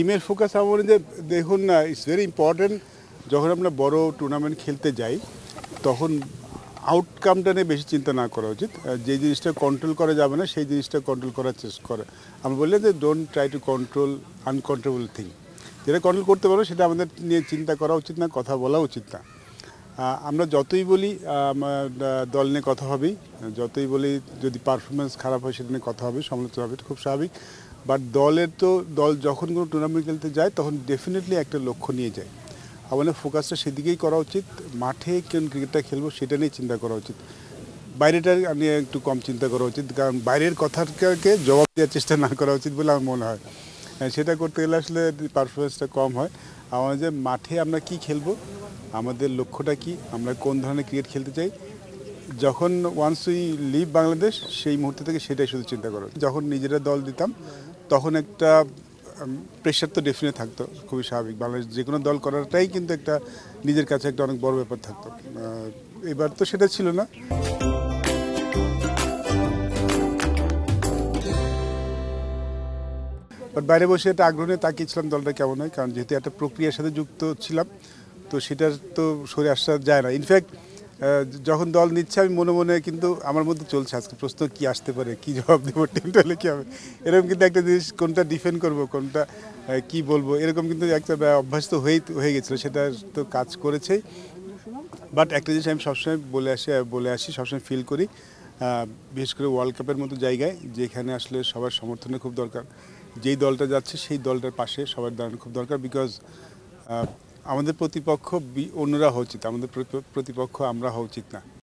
টিমের ফোকাস আমার যে দেখুন না ইটস ভেরি ইম্পর্ট্যান্ট যখন আমরা বড় টুর্নামেন্ট খেলতে যাই তখন আউটকামটা নিয়ে বেশি চিন্তা না করা উচিত যে জিনিসটা কন্ট্রোল করা যাবে না সেই জিনিসটা কন্ট্রোল করার চেষ্টা করে আমি বললাম যে don't try to control uncontrollable thing যেটা কন্ট্রোল করতে পারো সেটা আমাদের নিয়ে চিন্তা করা উচিত না কথা বলা উচিত না আমরা যতই বলি দল নিয়ে কথা হবেই যতই বলি যদি পারফরমেন্স খারাপ হয় সেটা নিয়ে কথা হবে সমালোচনা হবে খুব স্বাভাবিক বাট দলের তো দল যখন কোনো টুর্নামেন্ট খেলতে যায় তখন ডেফিনেটলি একটা লক্ষ্য নিয়ে যায় আমাদের ফোকাসটা সেদিকেই করা উচিত মাঠে কোন ক্রিকেটটা খেলবো সেটা নিয়ে চিন্তা করা উচিত বাইরেটার নিয়ে একটু কম চিন্তা করা উচিত কারণ বাইরের কথাটাকে জবাব দেওয়ার চেষ্টা না করা উচিত বলে আমার মনে হয় হ্যাঁ, সেটা করতে গেলে আসলে পারফরমেন্সটা কম হয় আমাদের মাঠে আমরা কি খেলবো আমাদের লক্ষ্যটা কি আমরা কোন ধরনের ক্রিকেট খেলতে চাই যখন ওয়ান্স উই লিভ বাংলাদেশ সেই মুহূর্তে থেকে সেটাই শুধু চিন্তা করো যখন নিজেরা দল দিতাম তখন একটা প্রেশার তো ডেফিনেট থাকতো খুবই স্বাভাবিক বাংলাদেশ যে কোনো দল করাটাই কিন্তু একটা নিজের কাছে একটা অনেক বড় ব্যাপার থাকতো এবার তো সেটা ছিল না বাট বাইরে বসে একটা আগ্রহ নিয়ে তাকিয়েছিলাম দলটা কেমন হয় কারণ যেহেতু একটা প্রক্রিয়ার সাথে যুক্ত ছিলাম তো সেটার তো সরে আসা যায় না ইনফ্যাক্ট যখন দল নিচ্ছে আমি মনে মনে কিন্তু আমার মধ্যে চলছে আজকে প্রশ্ন কি আসতে পারে কি জবাব দেবো টিমটা হলে কী হবে এরকম কিন্তু একটা জিনিস কোনটা ডিফেন্ড করব কোনটা কি বলবো এরকম কিন্তু একটা অভ্যাস তো হয়েই হয়ে গেছিলো সেটা তো কাজ করেছেই বাট একটা জিনিস আমি সবসময় বলে আসি বলে আসি সবসময় ফিল করি বিশেষ করে ওয়ার্ল্ড কাপের মতো জায়গায় যেখানে আসলে সবার সমর্থনের খুব দরকার যেই দলটা যাচ্ছে সেই দলটার পাশে সবার দাঁড়ানো খুব দরকার বিকজ আমাদের প্রতিপক্ষ অন্যরা হওয়া উচিত আমাদের প্রতিপক্ষ আমরা হওয়া উচিত না